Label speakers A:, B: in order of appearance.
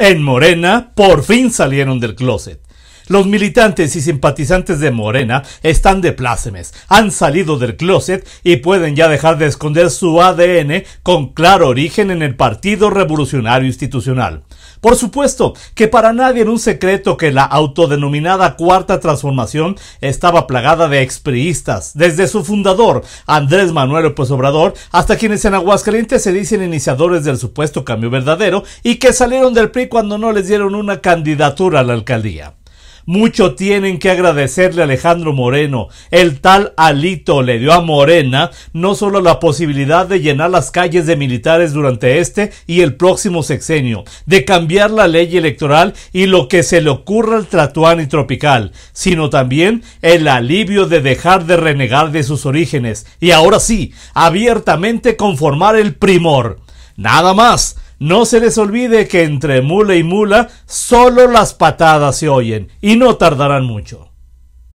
A: En Morena por fin salieron del closet. Los militantes y simpatizantes de Morena están de plácemes, han salido del closet y pueden ya dejar de esconder su ADN con claro origen en el Partido Revolucionario Institucional. Por supuesto que para nadie era un secreto que la autodenominada Cuarta Transformación estaba plagada de expriistas, desde su fundador, Andrés Manuel López Obrador, hasta quienes en Aguascalientes se dicen iniciadores del supuesto cambio verdadero y que salieron del PRI cuando no les dieron una candidatura a la alcaldía. Mucho tienen que agradecerle a Alejandro Moreno. El tal Alito le dio a Morena no solo la posibilidad de llenar las calles de militares durante este y el próximo sexenio, de cambiar la ley electoral y lo que se le ocurra al Tratuán y Tropical, sino también el alivio de dejar de renegar de sus orígenes y ahora sí, abiertamente conformar el primor. Nada más, no se les olvide que entre mula y mula solo las patadas se oyen y no tardarán mucho.